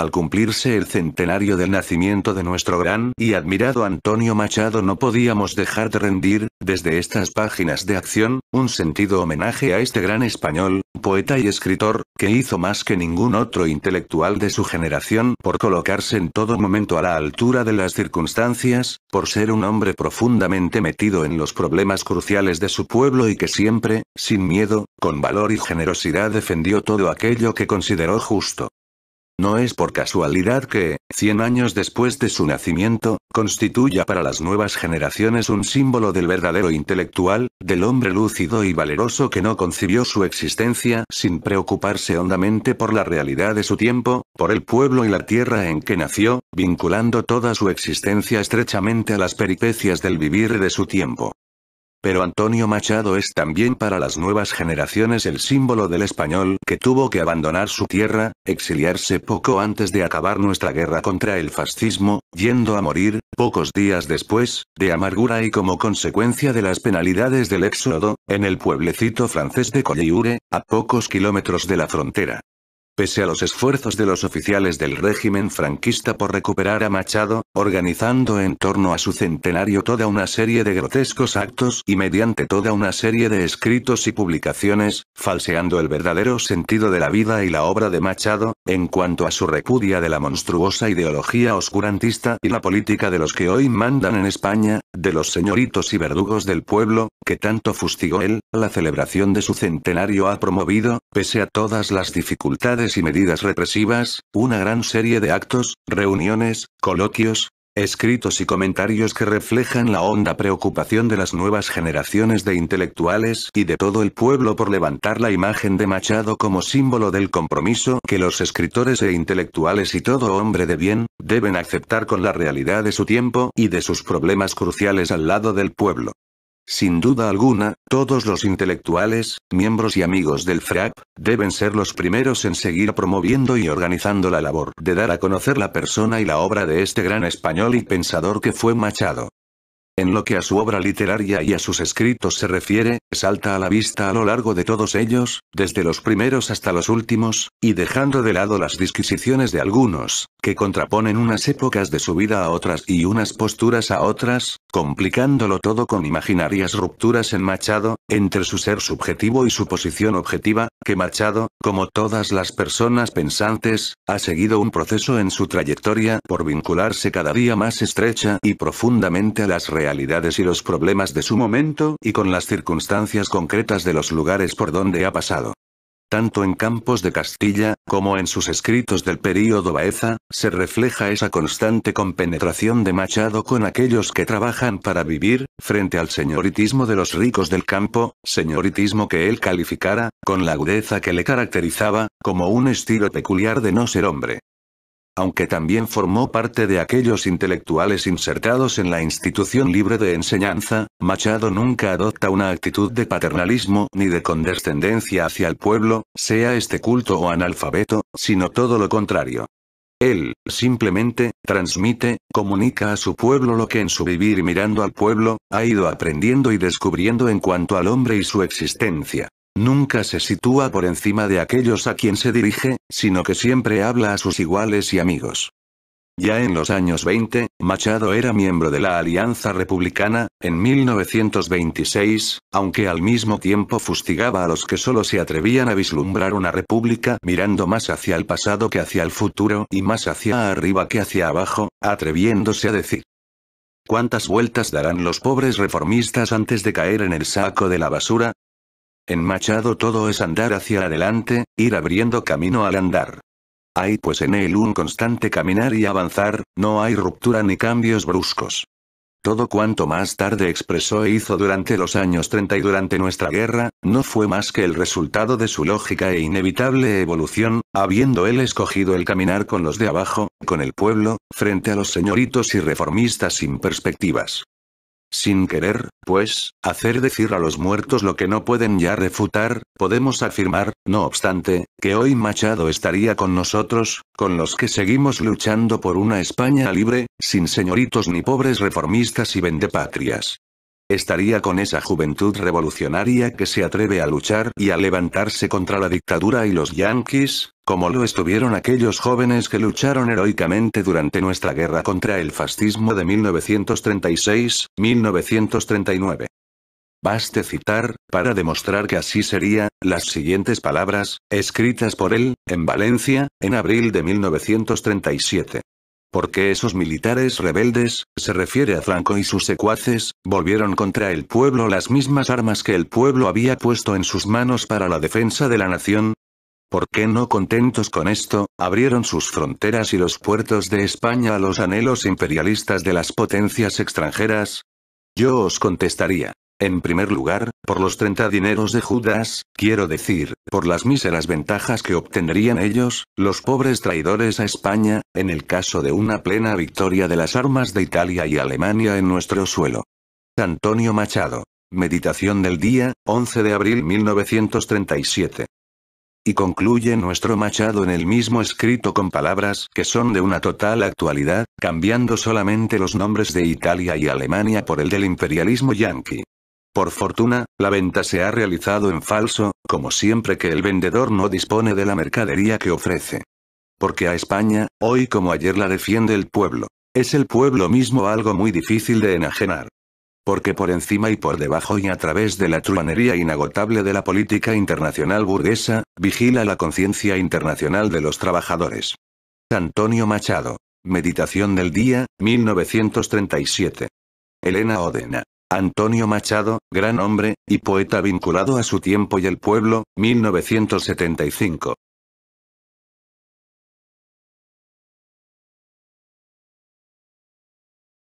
Al cumplirse el centenario del nacimiento de nuestro gran y admirado Antonio Machado no podíamos dejar de rendir, desde estas páginas de acción, un sentido homenaje a este gran español, poeta y escritor, que hizo más que ningún otro intelectual de su generación por colocarse en todo momento a la altura de las circunstancias, por ser un hombre profundamente metido en los problemas cruciales de su pueblo y que siempre, sin miedo, con valor y generosidad defendió todo aquello que consideró justo. No es por casualidad que, cien años después de su nacimiento, constituya para las nuevas generaciones un símbolo del verdadero intelectual, del hombre lúcido y valeroso que no concibió su existencia sin preocuparse hondamente por la realidad de su tiempo, por el pueblo y la tierra en que nació, vinculando toda su existencia estrechamente a las peripecias del vivir de su tiempo. Pero Antonio Machado es también para las nuevas generaciones el símbolo del español que tuvo que abandonar su tierra, exiliarse poco antes de acabar nuestra guerra contra el fascismo, yendo a morir, pocos días después, de amargura y como consecuencia de las penalidades del éxodo, en el pueblecito francés de Colliure, a pocos kilómetros de la frontera. Pese a los esfuerzos de los oficiales del régimen franquista por recuperar a Machado, organizando en torno a su centenario toda una serie de grotescos actos y mediante toda una serie de escritos y publicaciones, falseando el verdadero sentido de la vida y la obra de Machado, en cuanto a su repudia de la monstruosa ideología oscurantista y la política de los que hoy mandan en España, de los señoritos y verdugos del pueblo, que tanto fustigó él, la celebración de su centenario ha promovido, pese a todas las dificultades y medidas represivas, una gran serie de actos, reuniones, coloquios, escritos y comentarios que reflejan la honda preocupación de las nuevas generaciones de intelectuales y de todo el pueblo por levantar la imagen de Machado como símbolo del compromiso que los escritores e intelectuales y todo hombre de bien, deben aceptar con la realidad de su tiempo y de sus problemas cruciales al lado del pueblo. Sin duda alguna, todos los intelectuales, miembros y amigos del FRAP, deben ser los primeros en seguir promoviendo y organizando la labor de dar a conocer la persona y la obra de este gran español y pensador que fue Machado. En lo que a su obra literaria y a sus escritos se refiere, salta a la vista a lo largo de todos ellos, desde los primeros hasta los últimos, y dejando de lado las disquisiciones de algunos, que contraponen unas épocas de su vida a otras y unas posturas a otras, complicándolo todo con imaginarias rupturas en Machado, entre su ser subjetivo y su posición objetiva, que Machado, como todas las personas pensantes, ha seguido un proceso en su trayectoria por vincularse cada día más estrecha y profundamente a las realidades y los problemas de su momento y con las circunstancias concretas de los lugares por donde ha pasado. Tanto en Campos de Castilla, como en sus escritos del período Baeza, se refleja esa constante compenetración de Machado con aquellos que trabajan para vivir, frente al señoritismo de los ricos del campo, señoritismo que él calificara, con la agudeza que le caracterizaba, como un estilo peculiar de no ser hombre aunque también formó parte de aquellos intelectuales insertados en la institución libre de enseñanza, Machado nunca adopta una actitud de paternalismo ni de condescendencia hacia el pueblo, sea este culto o analfabeto, sino todo lo contrario. Él, simplemente, transmite, comunica a su pueblo lo que en su vivir mirando al pueblo, ha ido aprendiendo y descubriendo en cuanto al hombre y su existencia. Nunca se sitúa por encima de aquellos a quien se dirige, sino que siempre habla a sus iguales y amigos. Ya en los años 20, Machado era miembro de la Alianza Republicana, en 1926, aunque al mismo tiempo fustigaba a los que solo se atrevían a vislumbrar una república mirando más hacia el pasado que hacia el futuro y más hacia arriba que hacia abajo, atreviéndose a decir. ¿Cuántas vueltas darán los pobres reformistas antes de caer en el saco de la basura? En Machado todo es andar hacia adelante, ir abriendo camino al andar. Hay pues en él un constante caminar y avanzar, no hay ruptura ni cambios bruscos. Todo cuanto más tarde expresó e hizo durante los años 30 y durante nuestra guerra, no fue más que el resultado de su lógica e inevitable evolución, habiendo él escogido el caminar con los de abajo, con el pueblo, frente a los señoritos y reformistas sin perspectivas. Sin querer, pues, hacer decir a los muertos lo que no pueden ya refutar, podemos afirmar, no obstante, que hoy Machado estaría con nosotros, con los que seguimos luchando por una España libre, sin señoritos ni pobres reformistas y vendepatrias estaría con esa juventud revolucionaria que se atreve a luchar y a levantarse contra la dictadura y los yanquis, como lo estuvieron aquellos jóvenes que lucharon heroicamente durante nuestra guerra contra el fascismo de 1936-1939. Baste citar, para demostrar que así sería, las siguientes palabras, escritas por él, en Valencia, en abril de 1937. ¿Por qué esos militares rebeldes, se refiere a Franco y sus secuaces, volvieron contra el pueblo las mismas armas que el pueblo había puesto en sus manos para la defensa de la nación, ¿Por qué no contentos con esto, abrieron sus fronteras y los puertos de España a los anhelos imperialistas de las potencias extranjeras? Yo os contestaría. En primer lugar, por los 30 dineros de Judas, quiero decir, por las míseras ventajas que obtendrían ellos, los pobres traidores a España, en el caso de una plena victoria de las armas de Italia y Alemania en nuestro suelo. Antonio Machado. Meditación del día, 11 de abril 1937. Y concluye nuestro Machado en el mismo escrito con palabras que son de una total actualidad, cambiando solamente los nombres de Italia y Alemania por el del imperialismo yanqui. Por fortuna, la venta se ha realizado en falso, como siempre que el vendedor no dispone de la mercadería que ofrece. Porque a España, hoy como ayer la defiende el pueblo. Es el pueblo mismo algo muy difícil de enajenar. Porque por encima y por debajo y a través de la truanería inagotable de la política internacional burguesa, vigila la conciencia internacional de los trabajadores. Antonio Machado. Meditación del día, 1937. Elena Odena. Antonio Machado, gran hombre, y poeta vinculado a su tiempo y el pueblo, 1975.